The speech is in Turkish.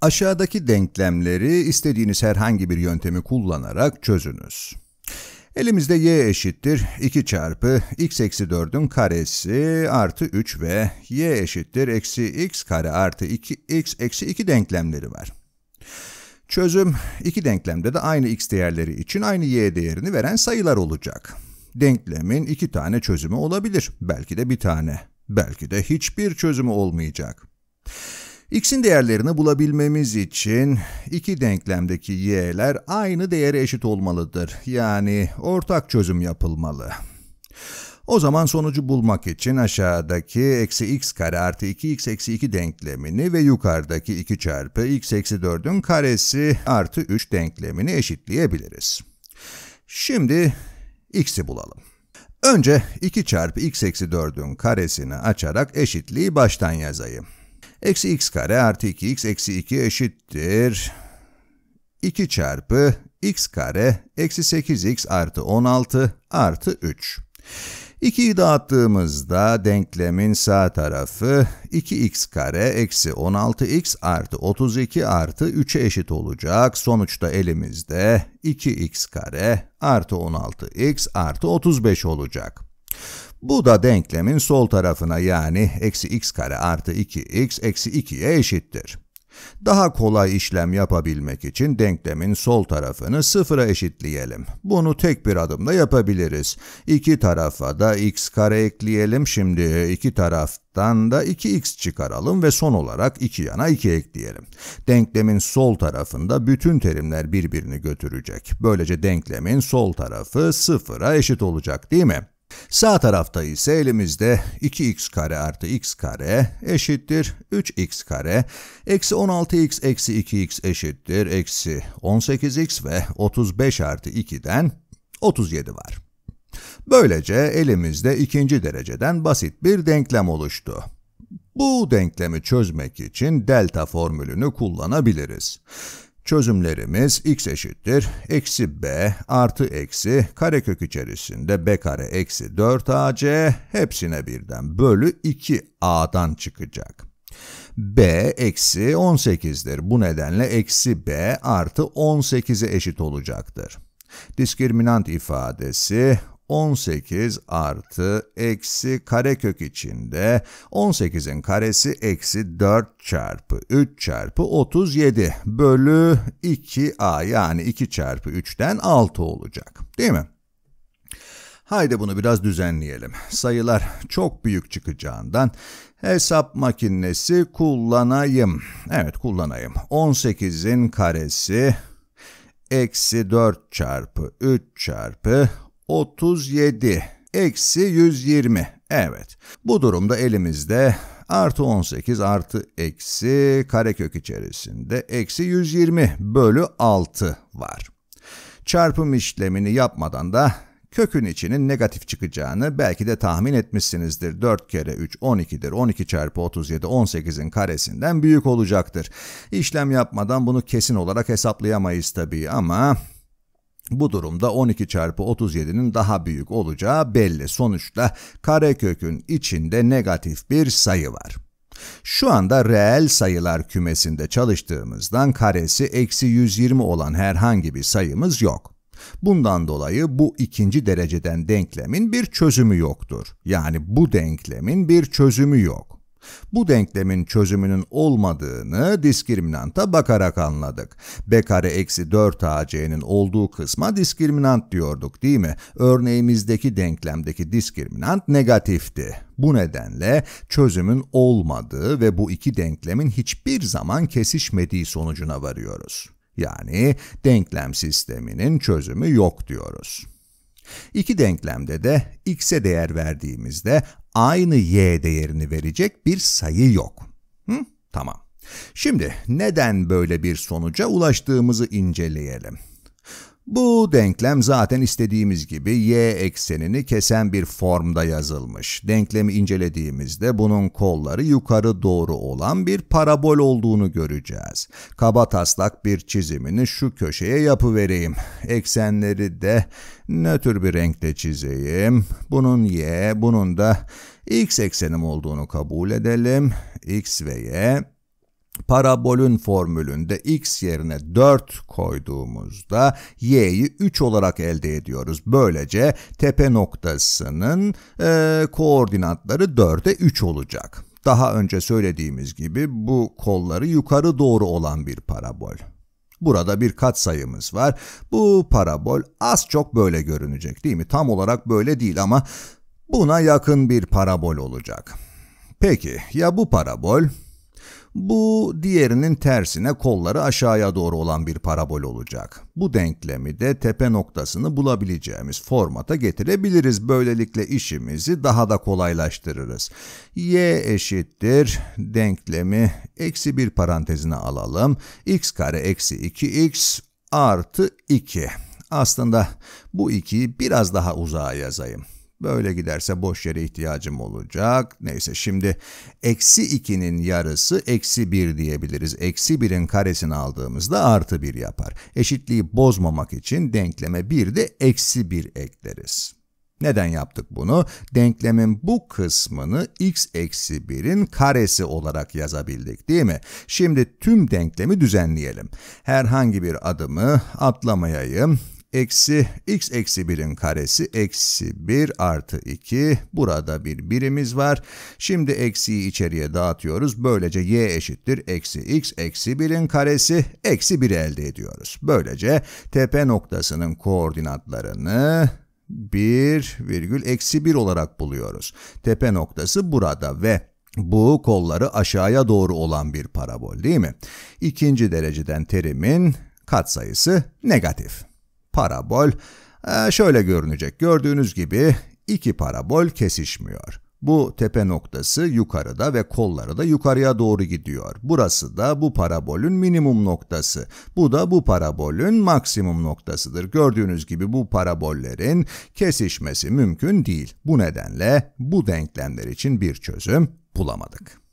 Aşağıdaki denklemleri istediğiniz herhangi bir yöntemi kullanarak çözünüz. Elimizde y eşittir 2 çarpı x eksi 4'ün karesi artı 3 ve y eşittir eksi x kare artı 2x eksi 2 denklemleri var. Çözüm iki denklemde de aynı x değerleri için aynı y değerini veren sayılar olacak. Denklemin iki tane çözümü olabilir. Belki de bir tane. Belki de hiçbir çözümü olmayacak. X'in değerlerini bulabilmemiz için iki denklemdeki y'ler aynı değere eşit olmalıdır. Yani ortak çözüm yapılmalı. O zaman sonucu bulmak için aşağıdaki eksi x kare artı 2x eksi 2 denklemini ve yukarıdaki 2 çarpı x eksi 4'ün karesi artı 3 denklemini eşitleyebiliriz. Şimdi x'i bulalım. Önce 2 çarpı x eksi 4'ün karesini açarak eşitliği baştan yazayım. Eksi x kare artı 2x eksi 2 eşittir. 2 çarpı x kare eksi 8x artı 16 artı 3. 2'yi dağıttığımızda denklemin sağ tarafı 2x kare eksi 16x artı 32 artı 3'e eşit olacak. Sonuçta elimizde 2x kare artı 16x artı 35 olacak. Bu da denklemin sol tarafına yani eksi x kare artı 2x eksi 2'ye eşittir. Daha kolay işlem yapabilmek için denklemin sol tarafını sıfıra eşitleyelim. Bunu tek bir adımda yapabiliriz. İki tarafa da x kare ekleyelim. Şimdi iki taraftan da 2x çıkaralım ve son olarak iki yana 2 ekleyelim. Denklemin sol tarafında bütün terimler birbirini götürecek. Böylece denklemin sol tarafı sıfıra eşit olacak değil mi? Sağ tarafta ise elimizde 2x kare artı x kare eşittir 3x kare. Eksi 16x eksi 2x eşittir eksi 18x ve 35 artı 2'den 37 var. Böylece elimizde ikinci dereceden basit bir denklem oluştu. Bu denklemi çözmek için delta formülünü kullanabiliriz. Çözümlerimiz x eşittir eksi b artı eksi karekök içerisinde b kare eksi 4ac hepsine birden bölü 2a'dan çıkacak. b eksi 18'dir. Bu nedenle eksi b artı 18'e eşit olacaktır. Diskriminant ifadesi 18 artı eksi karekök içinde 18'in karesi eksi 4 çarpı 3 çarpı 37 bölü 2a yani 2 çarpı 3'ten 6 olacak değil mi? Haydi bunu biraz düzenleyelim. Sayılar çok büyük çıkacağından hesap makinesi kullanayım. Evet kullanayım. 18'in karesi eksi 4 çarpı 3 çarpı 37 eksi 120. Evet bu durumda elimizde artı 18 artı eksi karekök içerisinde eksi 120 bölü 6 var. Çarpım işlemini yapmadan da kökün içinin negatif çıkacağını belki de tahmin etmişsinizdir. 4 kere 3 12'dir. 12 çarpı 37 18'in karesinden büyük olacaktır. İşlem yapmadan bunu kesin olarak hesaplayamayız tabii ama bu durumda 12 çarpı 37'nin daha büyük olacağı belli. Sonuçta karekökün içinde negatif bir sayı var. Şu anda reel sayılar kümesinde çalıştığımızdan karesi eksi 120 olan herhangi bir sayımız yok. Bundan dolayı bu ikinci dereceden denklemin bir çözümü yoktur. Yani bu denklemin bir çözümü yok. Bu denklemin çözümünün olmadığını diskriminanta bakarak anladık. B kare eksi 4AC'nin olduğu kısma diskriminant diyorduk değil mi? Örneğimizdeki denklemdeki diskriminant negatifti. Bu nedenle çözümün olmadığı ve bu iki denklemin hiçbir zaman kesişmediği sonucuna varıyoruz. Yani denklem sisteminin çözümü yok diyoruz. İki denklemde de x'e değer verdiğimizde aynı y değerini verecek bir sayı yok. Hı? Tamam. Şimdi neden böyle bir sonuca ulaştığımızı inceleyelim. Bu denklem zaten istediğimiz gibi y eksenini kesen bir formda yazılmış. Denklemi incelediğimizde bunun kolları yukarı doğru olan bir parabol olduğunu göreceğiz. Kaba taslak bir çizimini şu köşeye yapıvereyim. Eksenleri de nötr bir renkle çizeyim. Bunun y, bunun da x eksenim olduğunu kabul edelim. x ve y parabolün formülünde x yerine 4 koyduğumuzda y'yi 3 olarak elde ediyoruz. Böylece tepe noktasının e, koordinatları 4'e 3 olacak. Daha önce söylediğimiz gibi bu kolları yukarı doğru olan bir parabol. Burada bir katsayımız var. Bu parabol az çok böyle görünecek değil mi? Tam olarak böyle değil ama buna yakın bir parabol olacak. Peki ya bu parabol bu diğerinin tersine kolları aşağıya doğru olan bir parabol olacak. Bu denklemi de tepe noktasını bulabileceğimiz formata getirebiliriz. Böylelikle işimizi daha da kolaylaştırırız. y eşittir denklemi eksi bir parantezine alalım. x kare eksi 2x artı 2. Aslında bu 2'yi biraz daha uzağa yazayım. Böyle giderse boş yere ihtiyacım olacak. Neyse şimdi eksi 2'nin yarısı eksi 1 diyebiliriz. Eksi 1'in karesini aldığımızda artı 1 yapar. Eşitliği bozmamak için denkleme 1 de eksi 1 ekleriz. Neden yaptık bunu? Denklemin bu kısmını x eksi 1'in karesi olarak yazabildik değil mi? Şimdi tüm denklemi düzenleyelim. Herhangi bir adımı atlamayayım eksi x eksi 1'in karesi eksi 1 artı 2. Burada bir birimiz var. Şimdi eksiyi içeriye dağıtıyoruz. Böylece y eşittir eksi x eksi 1'in karesi eksi 1'i elde ediyoruz. Böylece tepe noktasının koordinatlarını 1 virgül eksi 1 olarak buluyoruz. Tepe noktası burada ve bu kolları aşağıya doğru olan bir parabol değil mi? İkinci dereceden terimin katsayısı negatif parabol ee, şöyle görünecek. Gördüğünüz gibi iki parabol kesişmiyor. Bu tepe noktası yukarıda ve kolları da yukarıya doğru gidiyor. Burası da bu parabolün minimum noktası. Bu da bu parabolün maksimum noktasıdır. Gördüğünüz gibi bu parabollerin kesişmesi mümkün değil. Bu nedenle bu denklemler için bir çözüm bulamadık.